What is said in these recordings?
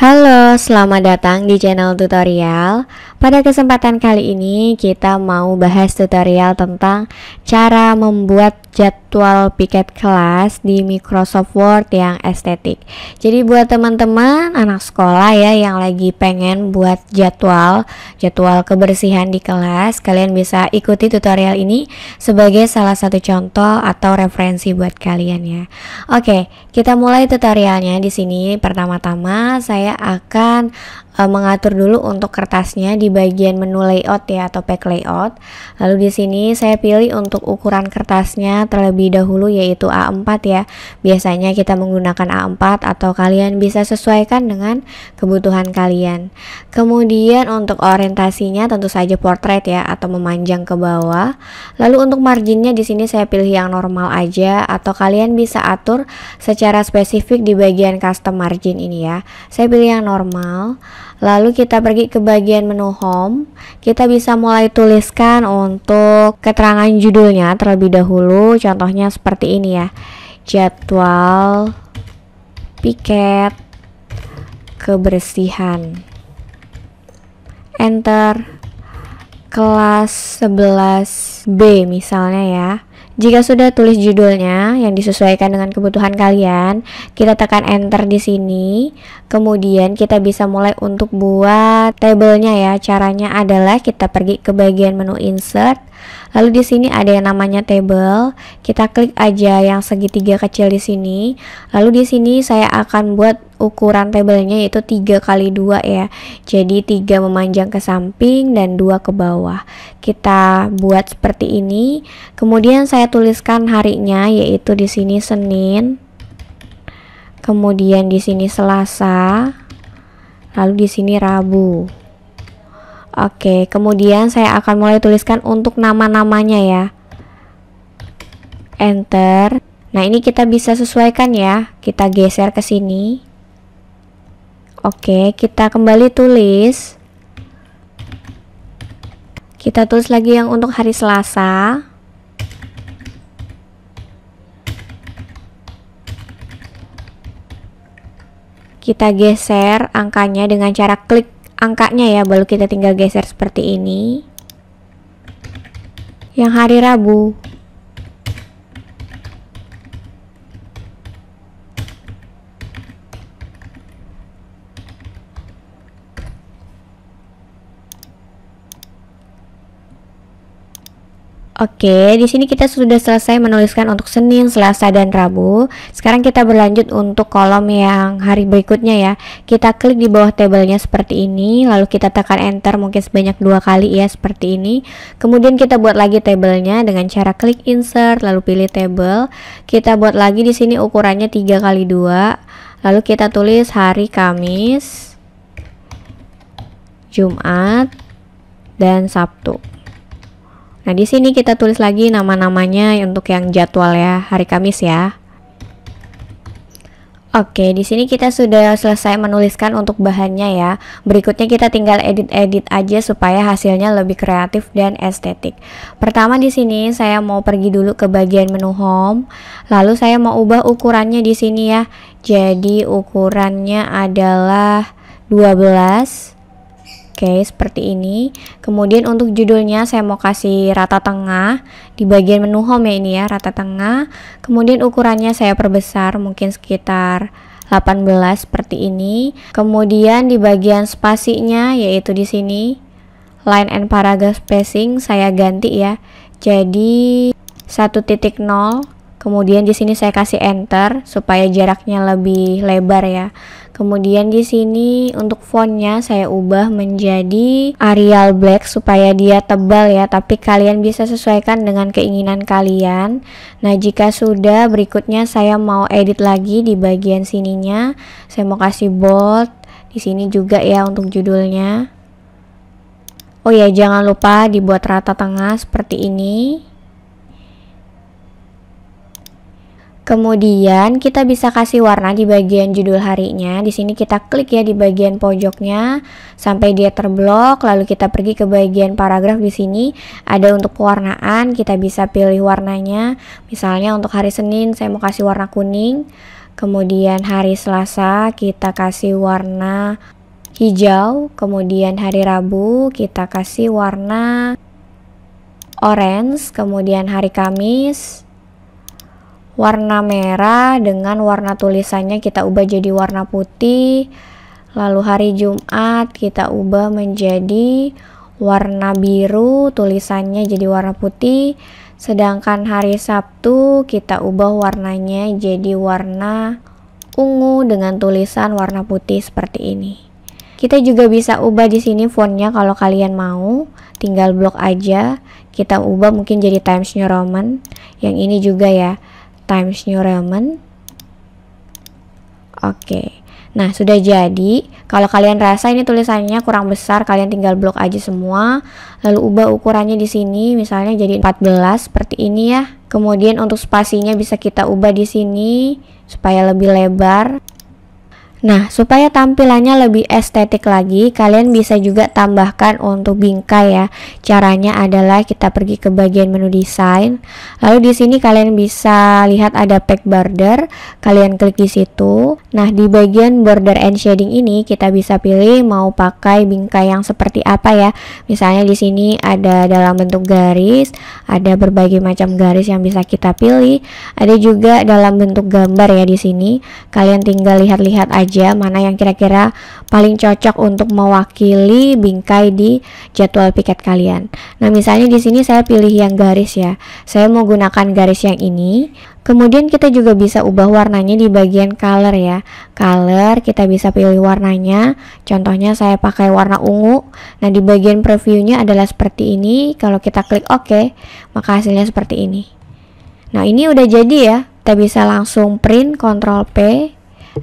Halo, selamat datang di channel tutorial. Pada kesempatan kali ini kita mau bahas tutorial tentang cara membuat jadwal piket kelas di Microsoft Word yang estetik. Jadi buat teman-teman anak sekolah ya yang lagi pengen buat jadwal, jadwal kebersihan di kelas, kalian bisa ikuti tutorial ini sebagai salah satu contoh atau referensi buat kalian ya. Oke, kita mulai tutorialnya di sini. Pertama-tama saya akan kan e, mengatur dulu untuk kertasnya di bagian menu layout ya atau pack layout. Lalu di sini saya pilih untuk ukuran kertasnya terlebih dahulu yaitu A4 ya. Biasanya kita menggunakan A4 atau kalian bisa sesuaikan dengan kebutuhan kalian. Kemudian untuk orientasinya tentu saja portrait ya atau memanjang ke bawah. Lalu untuk marginnya di sini saya pilih yang normal aja atau kalian bisa atur secara spesifik di bagian custom margin ini ya. Saya pilih yang normal. Lalu kita pergi ke bagian menu home. Kita bisa mulai tuliskan untuk keterangan judulnya terlebih dahulu. Contohnya seperti ini ya. Jadwal piket kebersihan. Enter kelas 11B misalnya ya. Jika sudah tulis judulnya yang disesuaikan dengan kebutuhan kalian, kita tekan enter di sini. Kemudian kita bisa mulai untuk buat tabelnya ya. Caranya adalah kita pergi ke bagian menu insert, Lalu di sini ada yang namanya table. Kita klik aja yang segitiga kecil di sini. Lalu di sini saya akan buat ukuran tabelnya yaitu 3 kali 2 ya. Jadi 3 memanjang ke samping dan 2 ke bawah. Kita buat seperti ini. Kemudian saya tuliskan harinya yaitu di sini Senin. Kemudian di sini Selasa. Lalu di sini Rabu. Oke, kemudian saya akan mulai tuliskan untuk nama-namanya ya. Enter. Nah, ini kita bisa sesuaikan ya. Kita geser ke sini. Oke, kita kembali tulis. Kita tulis lagi yang untuk hari Selasa. Kita geser angkanya dengan cara klik angkanya ya baru kita tinggal geser seperti ini yang hari Rabu Oke, di sini kita sudah selesai menuliskan untuk Senin, Selasa, dan Rabu. Sekarang kita berlanjut untuk kolom yang hari berikutnya ya. Kita klik di bawah tabelnya seperti ini, lalu kita tekan enter mungkin sebanyak dua kali ya seperti ini. Kemudian kita buat lagi tabelnya dengan cara klik insert, lalu pilih table. Kita buat lagi di sini ukurannya 3 kali 2 lalu kita tulis hari Kamis, Jumat, dan Sabtu. Nah, di sini kita tulis lagi nama-namanya untuk yang jadwal ya, hari Kamis ya. Oke, di sini kita sudah selesai menuliskan untuk bahannya ya. Berikutnya kita tinggal edit-edit aja supaya hasilnya lebih kreatif dan estetik. Pertama di sini saya mau pergi dulu ke bagian menu home, lalu saya mau ubah ukurannya di sini ya. Jadi ukurannya adalah 12 Oke, seperti ini. Kemudian untuk judulnya saya mau kasih rata tengah di bagian menu home ya ini ya, rata tengah. Kemudian ukurannya saya perbesar mungkin sekitar 18 seperti ini. Kemudian di bagian spasinya yaitu di sini line and paragraph spacing saya ganti ya. Jadi 1.0 kemudian di sini saya kasih enter supaya jaraknya lebih lebar ya. Kemudian di sini untuk fontnya saya ubah menjadi Arial Black supaya dia tebal ya, tapi kalian bisa sesuaikan dengan keinginan kalian. Nah, jika sudah berikutnya saya mau edit lagi di bagian sininya. Saya mau kasih bold di sini juga ya untuk judulnya. Oh ya, jangan lupa dibuat rata tengah seperti ini. Kemudian kita bisa kasih warna di bagian judul harinya. Di sini kita klik ya di bagian pojoknya sampai dia terblok. Lalu kita pergi ke bagian paragraf di sini ada untuk pewarnaan. Kita bisa pilih warnanya. Misalnya untuk hari Senin saya mau kasih warna kuning. Kemudian hari Selasa kita kasih warna hijau. Kemudian hari Rabu kita kasih warna orange. Kemudian hari Kamis warna merah dengan warna tulisannya kita ubah jadi warna putih lalu hari Jumat kita ubah menjadi warna biru tulisannya jadi warna putih sedangkan hari Sabtu kita ubah warnanya jadi warna ungu dengan tulisan warna putih seperti ini kita juga bisa ubah di sini fontnya kalau kalian mau. Tinggal blok aja. Kita ubah mungkin jadi Times New Roman. Yang ini juga ya times New Roman. Oke. Nah, sudah jadi. Kalau kalian rasa ini tulisannya kurang besar, kalian tinggal blok aja semua. Lalu ubah ukurannya di sini, misalnya jadi 14 seperti ini ya. Kemudian untuk spasinya bisa kita ubah di sini supaya lebih lebar. Nah, supaya tampilannya lebih estetik lagi, kalian bisa juga tambahkan untuk bingkai ya. Caranya adalah kita pergi ke bagian menu desain. Lalu di sini kalian bisa lihat ada pack border, kalian klik di situ. Nah, di bagian border and shading ini kita bisa pilih mau pakai bingkai yang seperti apa ya. Misalnya di sini ada dalam bentuk garis, ada berbagai macam garis yang bisa kita pilih. Ada juga dalam bentuk gambar ya di sini. Kalian tinggal lihat-lihat aja aja mana yang kira-kira paling cocok untuk mewakili bingkai di jadwal piket kalian. Nah, misalnya di sini saya pilih yang garis ya. Saya mau gunakan garis yang ini. Kemudian kita juga bisa ubah warnanya di bagian color ya. Color kita bisa pilih warnanya. Contohnya saya pakai warna ungu. Nah, di bagian previewnya adalah seperti ini. Kalau kita klik OK, maka hasilnya seperti ini. Nah, ini udah jadi ya. Kita bisa langsung print Ctrl P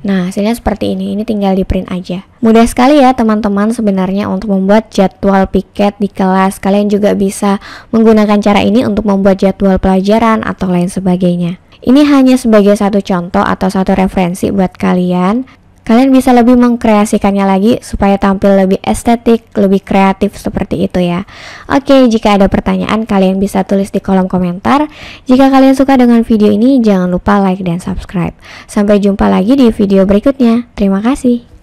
Nah, hasilnya seperti ini. Ini tinggal di print aja. Mudah sekali ya teman-teman sebenarnya untuk membuat jadwal piket di kelas. Kalian juga bisa menggunakan cara ini untuk membuat jadwal pelajaran atau lain sebagainya. Ini hanya sebagai satu contoh atau satu referensi buat kalian. Kalian bisa lebih mengkreasikannya lagi supaya tampil lebih estetik, lebih kreatif seperti itu ya. Oke, jika ada pertanyaan kalian bisa tulis di kolom komentar. Jika kalian suka dengan video ini, jangan lupa like dan subscribe. Sampai jumpa lagi di video berikutnya. Terima kasih.